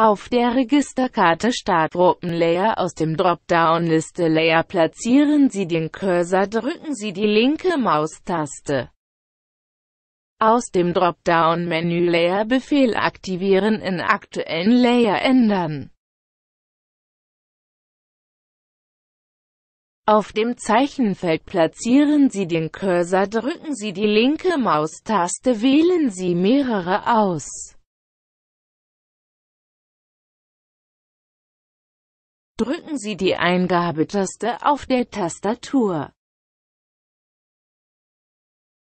Auf der Registerkarte Startgruppenlayer aus dem Dropdown-Liste Layer platzieren Sie den Cursor, drücken Sie die linke Maustaste. Aus dem Dropdown-Menü Layer Befehl aktivieren in aktuellen Layer ändern. Auf dem Zeichenfeld platzieren Sie den Cursor, drücken Sie die linke Maustaste, wählen Sie mehrere aus. drücken Sie die Eingabetaste auf der Tastatur.